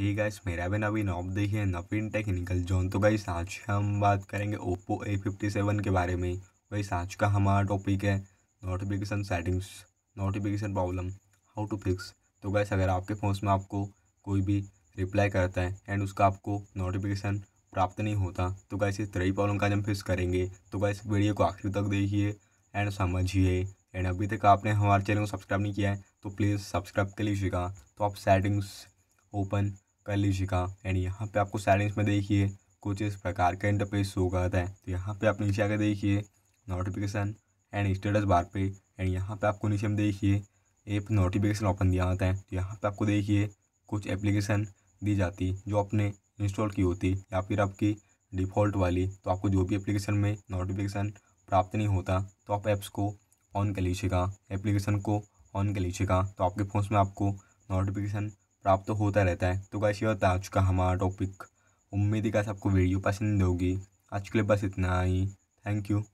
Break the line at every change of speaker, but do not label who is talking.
ठीक गाइस मेरा भी नवीन ऑप देखिए नवीन टेक्निकल जोन तो गाइस आज हम बात करेंगे ओप्पो ए फिफ्टी सेवन के बारे में गाइस आज का हमारा टॉपिक है notification settings notification problem how to fix तो गाइस अगर आपके फ़ोन में आपको कोई भी रिप्लाई करता है एंड उसका आपको नोटिफिकेशन प्राप्त नहीं होता तो गाइस इस तरह प्रॉब्लम का हम फिक्स करेंगे तो गाइस वीडियो को आखिर तक देखिए एंड समझिए एंड अभी तक आपने हमारे चैनल को सब्सक्राइब नहीं किया है तो प्लीज़ सब्सक्राइब कर लीजिएगा तो आप सेटिंग्स ओपन कर लीजिएगा एंड यहाँ पे आपको सेटिंग्स में देखिए कुछ इस प्रकार का इंटरफेस शो करता है तो यहाँ पे आप नीचे आकर देखिए नोटिफिकेशन एंड स्टेटस बार पे एंड यहाँ पे आपको नीचे में देखिए एक नोटिफिकेशन ऑप्शन दिया होता है तो यहाँ पे आपको देखिए कुछ एप्लीकेशन दी जाती जो आपने इंस्टॉल की होती या फिर आपकी डिफ़ॉल्ट वाली तो आपको जो भी एप्लीकेशन में नोटिफिकेशन प्राप्त नहीं होता तो आप ऐप्स को ऑन कर लीजिएगा एप्लीकेशन को ऑन कर लीजिएगा तो आपके फ़ोन में आपको नोटिफिकेशन प्राप्त तो होता रहता है तो कैसे होता है आज का हमारा टॉपिक उम्मीद है कि सबको वीडियो पसंद होगी आज के लिए बस इतना ही थैंक यू